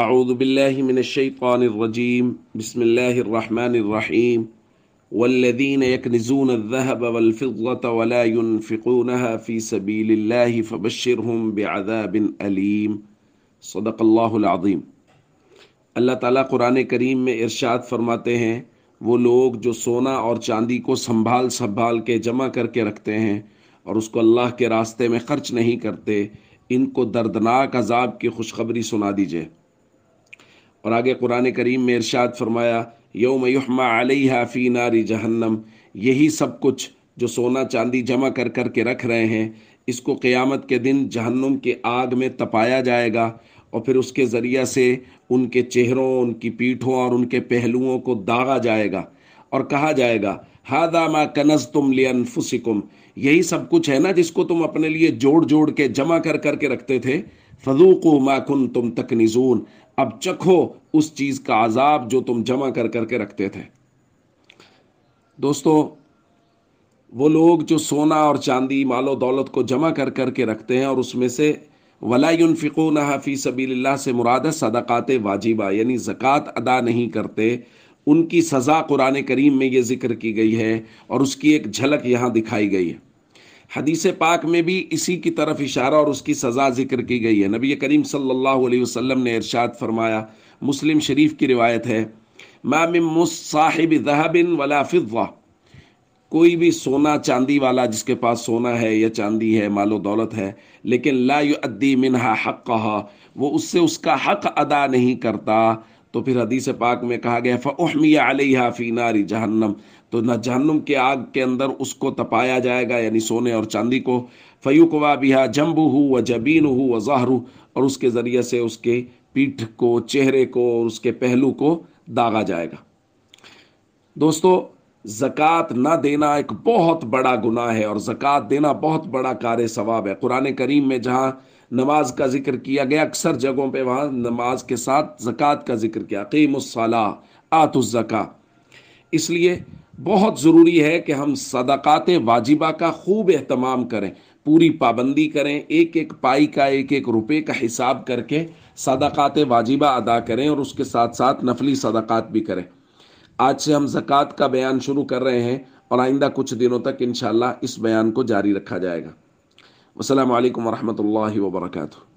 اعوذ باللہ من الشیطان الرجیم بسم اللہ الرحمن الرحیم والذین یکنزون الذهب ولدین ولا ينفقونها فی سبیل اللہ فبشرهم بعذاب علیم صدق اللہ العظیم اللہ تعالیٰ قرآن کریم میں ارشاد فرماتے ہیں وہ لوگ جو سونا اور چاندی کو سنبھال سنبھال کے جمع کر کے رکھتے ہیں اور اس کو اللہ کے راستے میں خرچ نہیں کرتے ان کو دردناک عذاب کی خوشخبری سنا دیجیے اور آگے قرآن کریم میں ارشاد فرمایا یوم یحما علیہ فی ناری جہنم یہی سب کچھ جو سونا چاندی جمع کر کر کے رکھ رہے ہیں اس کو قیامت کے دن جہنم کے آگ میں تپایا جائے گا اور پھر اس کے ذریعہ سے ان کے چہروں ان کی پیٹھوں اور ان کے پہلوؤں کو داغا جائے گا اور کہا جائے گا ہادا ما کنز تم لینف یہی سب کچھ ہے نا جس کو تم اپنے لیے جوڑ جوڑ کے جمع کر کر کے رکھتے تھے فضوق ما کن تم تک اب چکھو اس چیز کا عذاب جو تم جمع کر کر کے رکھتے تھے دوستو وہ لوگ جو سونا اور چاندی مال و دولت کو جمع کر کر کے رکھتے ہیں اور اس میں سے فی سبیل اللہ سے مراد صدقات واجبہ یعنی زکوٰۃ ادا نہیں کرتے ان کی سزا قرآن کریم میں یہ ذکر کی گئی ہے اور اس کی ایک جھلک یہاں دکھائی گئی ہے حدیث پاک میں بھی اسی کی طرف اشارہ اور اس کی سزا ذکر کی گئی ہے نبی کریم صلی اللہ علیہ وسلم نے ارشاد فرمایا مسلم شریف کی روایت ہے صاحب ماحب ولا فضہ کوئی بھی سونا چاندی والا جس کے پاس سونا ہے یا چاندی ہے مال و دولت ہے لیکن لا منہا حق کہا وہ اس سے اس کا حق ادا نہیں کرتا تو پھر حدیث پاک میں کہا گیا جہنم کے آگ کے اندر اس کو تپایا جائے گا یعنی سونے اور چاندی کو فیوکوا بھی جمب ہو جبین ہو و زہرو اور اس کے ذریعے سے اس کے پیٹھ کو چہرے کو اور اس کے پہلو کو داغا جائے گا دوستو زکوٰۃ نہ دینا ایک بہت بڑا گناہ ہے اور زکوٰۃ دینا بہت بڑا کار ثواب ہے قرآن کریم میں جہاں نماز کا ذکر کیا گیا اکثر جگہوں پہ وہاں نماز کے ساتھ زکوٰۃ کا ذکر کیا قیم الصلاح آت الزکا اس لیے بہت ضروری ہے کہ ہم صدقات واجبہ کا خوب اہتمام کریں پوری پابندی کریں ایک ایک پائی کا ایک ایک روپے کا حساب کر کے صدقات واجبہ ادا کریں اور اس کے ساتھ ساتھ نفلی صدقات بھی کریں آج سے ہم زکوٰۃ کا بیان شروع کر رہے ہیں اور آئندہ کچھ دنوں تک انشاءاللہ اس بیان کو جاری رکھا جائے گا السلام علیکم ورحمۃ اللہ وبرکاتہ